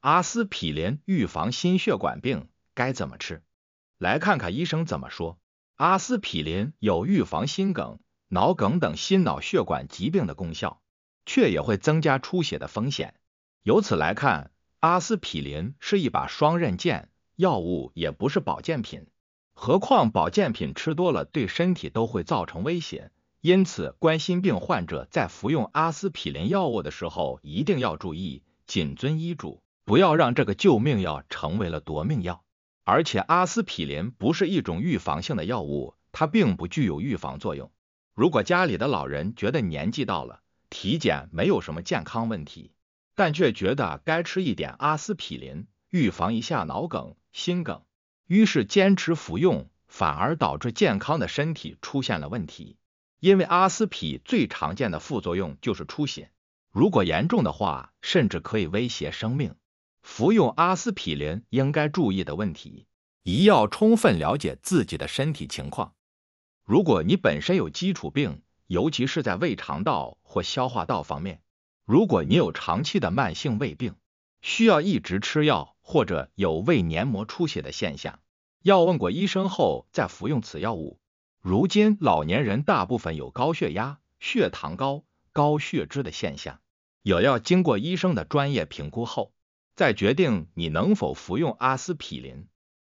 阿司匹林预防心血管病该怎么吃？来看看医生怎么说。阿司匹林有预防心梗、脑梗等心脑血管疾病的功效，却也会增加出血的风险。由此来看，阿司匹林是一把双刃剑，药物也不是保健品。何况保健品吃多了对身体都会造成威胁，因此冠心病患者在服用阿司匹林药物的时候一定要注意，谨遵医嘱。不要让这个救命药成为了夺命药，而且阿司匹林不是一种预防性的药物，它并不具有预防作用。如果家里的老人觉得年纪到了，体检没有什么健康问题，但却觉得该吃一点阿司匹林预防一下脑梗、心梗，于是坚持服用，反而导致健康的身体出现了问题。因为阿司匹最常见的副作用就是出血，如果严重的话，甚至可以威胁生命。服用阿司匹林应该注意的问题：一要充分了解自己的身体情况。如果你本身有基础病，尤其是在胃肠道或消化道方面；如果你有长期的慢性胃病，需要一直吃药，或者有胃黏膜出血的现象，要问过医生后再服用此药物。如今老年人大部分有高血压、血糖高、高血脂的现象，也要经过医生的专业评估后。再决定你能否服用阿司匹林。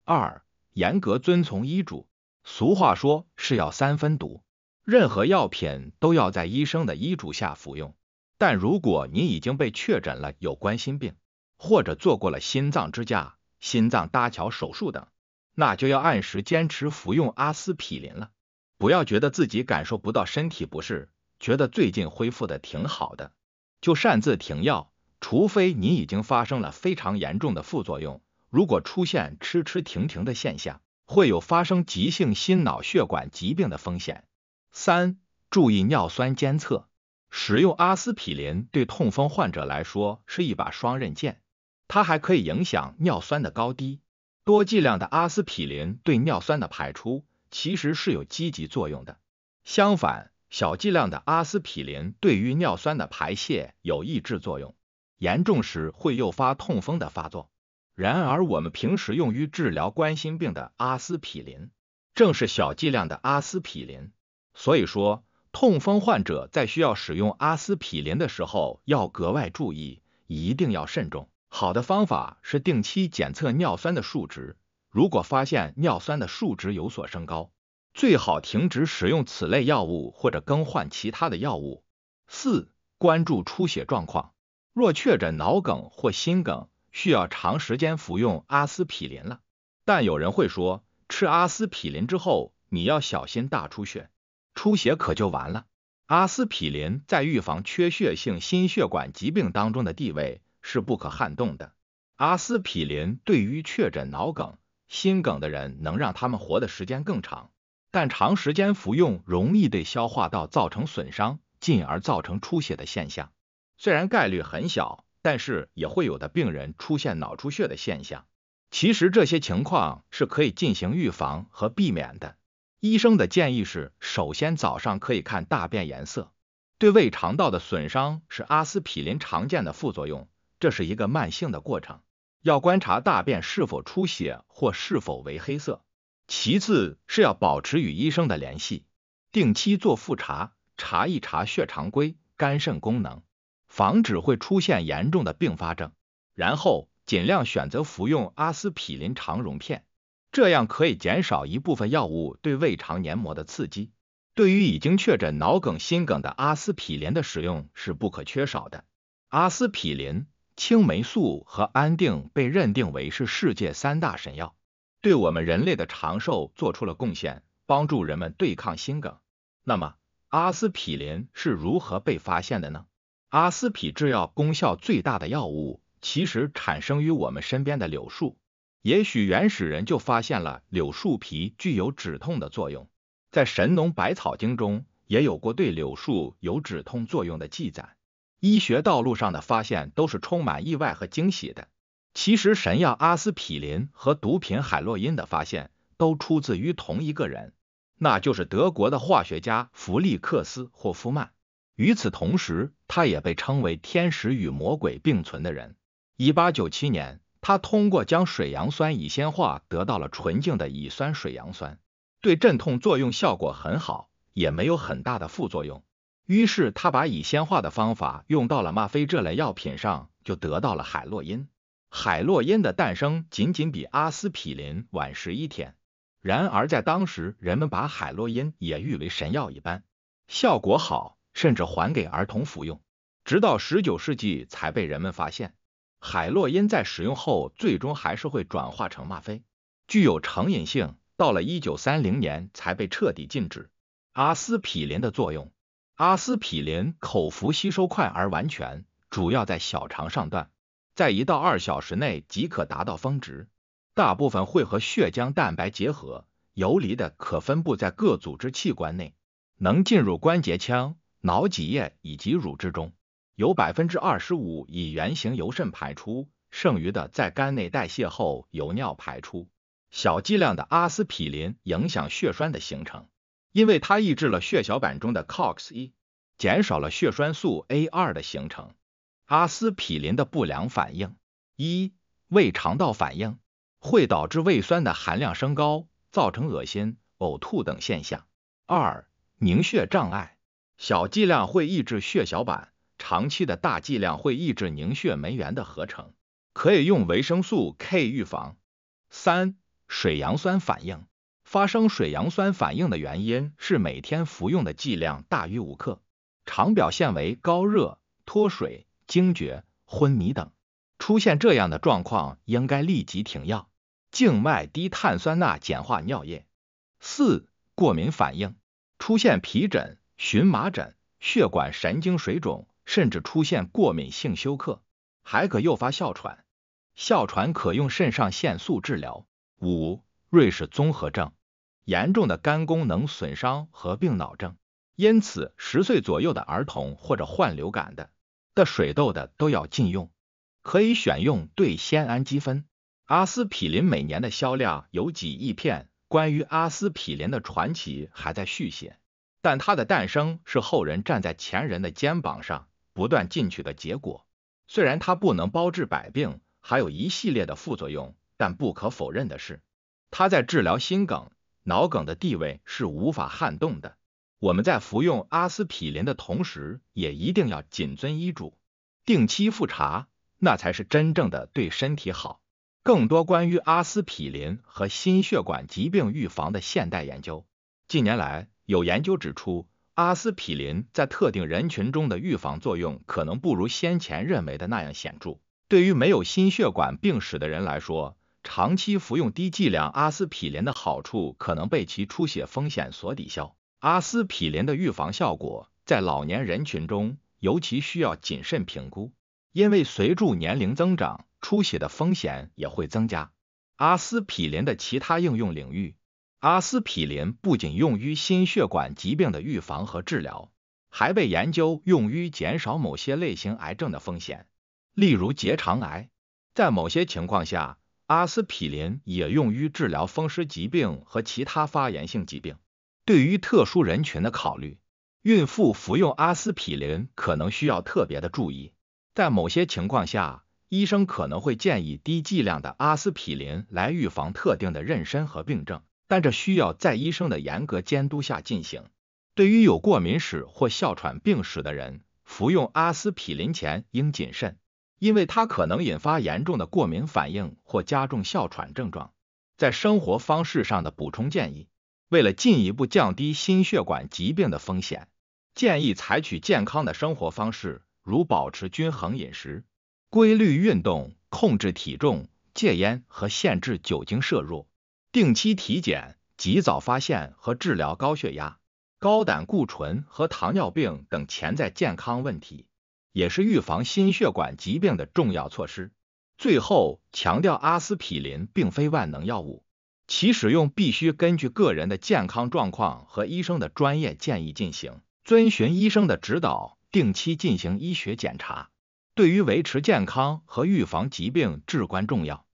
二，严格遵从医嘱。俗话说，是药三分毒，任何药品都要在医生的医嘱下服用。但如果你已经被确诊了有关心病，或者做过了心脏支架、心脏搭桥手术等，那就要按时坚持服用阿司匹林了。不要觉得自己感受不到身体不适，觉得最近恢复的挺好的，就擅自停药。除非你已经发生了非常严重的副作用，如果出现吃吃停停的现象，会有发生急性心脑血管疾病的风险。三、注意尿酸监测。使用阿司匹林对痛风患者来说是一把双刃剑，它还可以影响尿酸的高低。多剂量的阿司匹林对尿酸的排出其实是有积极作用的，相反，小剂量的阿司匹林对于尿酸的排泄有抑制作用。严重时会诱发痛风的发作。然而，我们平时用于治疗冠心病的阿司匹林，正是小剂量的阿司匹林。所以说，痛风患者在需要使用阿司匹林的时候，要格外注意，一定要慎重。好的方法是定期检测尿酸的数值，如果发现尿酸的数值有所升高，最好停止使用此类药物或者更换其他的药物。四、关注出血状况。若确诊脑梗或心梗，需要长时间服用阿司匹林了。但有人会说，吃阿司匹林之后，你要小心大出血，出血可就完了。阿司匹林在预防缺血性心血管疾病当中的地位是不可撼动的。阿司匹林对于确诊脑梗、心梗的人，能让他们活的时间更长，但长时间服用容易对消化道造成损伤，进而造成出血的现象。虽然概率很小，但是也会有的病人出现脑出血的现象。其实这些情况是可以进行预防和避免的。医生的建议是：首先早上可以看大便颜色，对胃肠道的损伤是阿司匹林常见的副作用，这是一个慢性的过程，要观察大便是否出血或是否为黑色。其次是要保持与医生的联系，定期做复查，查一查血常规、肝肾功能。防止会出现严重的并发症，然后尽量选择服用阿司匹林肠溶片，这样可以减少一部分药物对胃肠黏膜的刺激。对于已经确诊脑梗、心梗的阿司匹林的使用是不可缺少的。阿司匹林、青霉素和安定被认定为是世界三大神药，对我们人类的长寿做出了贡献，帮助人们对抗心梗。那么，阿司匹林是如何被发现的呢？阿司匹林药功效最大的药物，其实产生于我们身边的柳树。也许原始人就发现了柳树皮具有止痛的作用，在《神农百草经》中也有过对柳树有止痛作用的记载。医学道路上的发现都是充满意外和惊喜的。其实，神药阿司匹林和毒品海洛因的发现都出自于同一个人，那就是德国的化学家弗利克斯霍夫曼。与此同时，他也被称为天使与魔鬼并存的人。一八九七年，他通过将水杨酸乙酰化得到了纯净的乙酸水杨酸，对镇痛作用效果很好，也没有很大的副作用。于是他把乙酰化的方法用到了吗啡这类药品上，就得到了海洛因。海洛因的诞生仅仅比阿司匹林晚十一天。然而在当时，人们把海洛因也誉为神药一般，效果好。甚至还给儿童服用，直到十九世纪才被人们发现，海洛因在使用后最终还是会转化成吗啡，具有成瘾性。到了一九三零年才被彻底禁止。阿司匹林的作用，阿司匹林口服吸收快而完全，主要在小肠上段，在一到二小时内即可达到峰值，大部分会和血浆蛋白结合，游离的可分布在各组织器官内，能进入关节腔。脑脊液以及乳汁中有百分之二十五以原型由肾排出，剩余的在肝内代谢后由尿排出。小剂量的阿司匹林影响血栓的形成，因为它抑制了血小板中的 COX 1减少了血栓素 A 二的形成。阿司匹林的不良反应：一、胃肠道反应会导致胃酸的含量升高，造成恶心、呕吐等现象；二、凝血障碍。小剂量会抑制血小板，长期的大剂量会抑制凝血酶原的合成，可以用维生素 K 预防。三、水杨酸反应发生水杨酸反应的原因是每天服用的剂量大于五克，常表现为高热、脱水、惊厥、昏迷等。出现这样的状况，应该立即停药，静脉低碳酸钠碱化尿液。四、过敏反应出现皮疹。荨麻疹、血管神经水肿，甚至出现过敏性休克，还可诱发哮喘。哮喘可用肾上腺素治疗。五、瑞氏综合症，严重的肝功能损伤合并脑症，因此十岁左右的儿童或者患流感的、的水痘的都要禁用。可以选用对酰氨基酚、阿司匹林。每年的销量有几亿片。关于阿司匹林的传奇还在续写。但它的诞生是后人站在前人的肩膀上不断进取的结果。虽然它不能包治百病，还有一系列的副作用，但不可否认的是，它在治疗心梗、脑梗的地位是无法撼动的。我们在服用阿司匹林的同时，也一定要谨遵医嘱，定期复查，那才是真正的对身体好。更多关于阿司匹林和心血管疾病预防的现代研究，近年来。有研究指出，阿司匹林在特定人群中的预防作用可能不如先前认为的那样显著。对于没有心血管病史的人来说，长期服用低剂量阿司匹林的好处可能被其出血风险所抵消。阿司匹林的预防效果在老年人群中尤其需要谨慎评估，因为随住年龄增长，出血的风险也会增加。阿司匹林的其他应用领域。阿司匹林不仅用于心血管疾病的预防和治疗，还被研究用于减少某些类型癌症的风险，例如结肠癌。在某些情况下，阿司匹林也用于治疗风湿疾病和其他发炎性疾病。对于特殊人群的考虑，孕妇服用阿司匹林可能需要特别的注意。在某些情况下，医生可能会建议低剂量的阿司匹林来预防特定的妊娠和病症。但这需要在医生的严格监督下进行。对于有过敏史或哮喘病史的人，服用阿司匹林前应谨慎，因为它可能引发严重的过敏反应或加重哮喘症状。在生活方式上的补充建议：为了进一步降低心血管疾病的风险，建议采取健康的生活方式，如保持均衡饮食、规律运动、控制体重、戒烟和限制酒精摄入。定期体检，及早发现和治疗高血压、高胆固醇和糖尿病等潜在健康问题，也是预防心血管疾病的重要措施。最后，强调阿司匹林并非万能药物，其使用必须根据个人的健康状况和医生的专业建议进行。遵循医生的指导，定期进行医学检查，对于维持健康和预防疾病至关重要。